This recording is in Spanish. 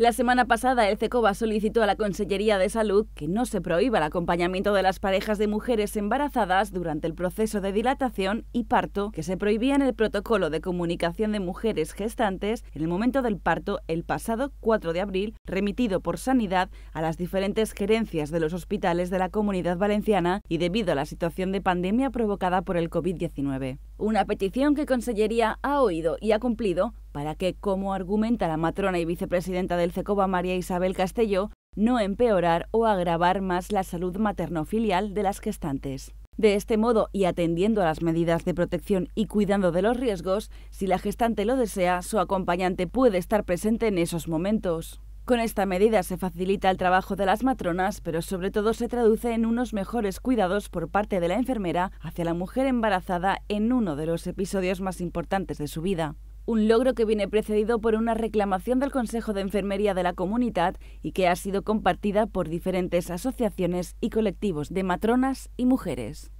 La semana pasada, el CECOBA solicitó a la Consellería de Salud que no se prohíba el acompañamiento de las parejas de mujeres embarazadas durante el proceso de dilatación y parto, que se prohibía en el protocolo de comunicación de mujeres gestantes en el momento del parto el pasado 4 de abril, remitido por Sanidad a las diferentes gerencias de los hospitales de la Comunidad Valenciana y debido a la situación de pandemia provocada por el COVID-19. Una petición que Consellería ha oído y ha cumplido para que, como argumenta la matrona y vicepresidenta del CECOBA María Isabel Castello, no empeorar o agravar más la salud materno-filial de las gestantes. De este modo, y atendiendo a las medidas de protección y cuidando de los riesgos, si la gestante lo desea, su acompañante puede estar presente en esos momentos. Con esta medida se facilita el trabajo de las matronas, pero sobre todo se traduce en unos mejores cuidados por parte de la enfermera hacia la mujer embarazada en uno de los episodios más importantes de su vida un logro que viene precedido por una reclamación del Consejo de Enfermería de la Comunidad y que ha sido compartida por diferentes asociaciones y colectivos de matronas y mujeres.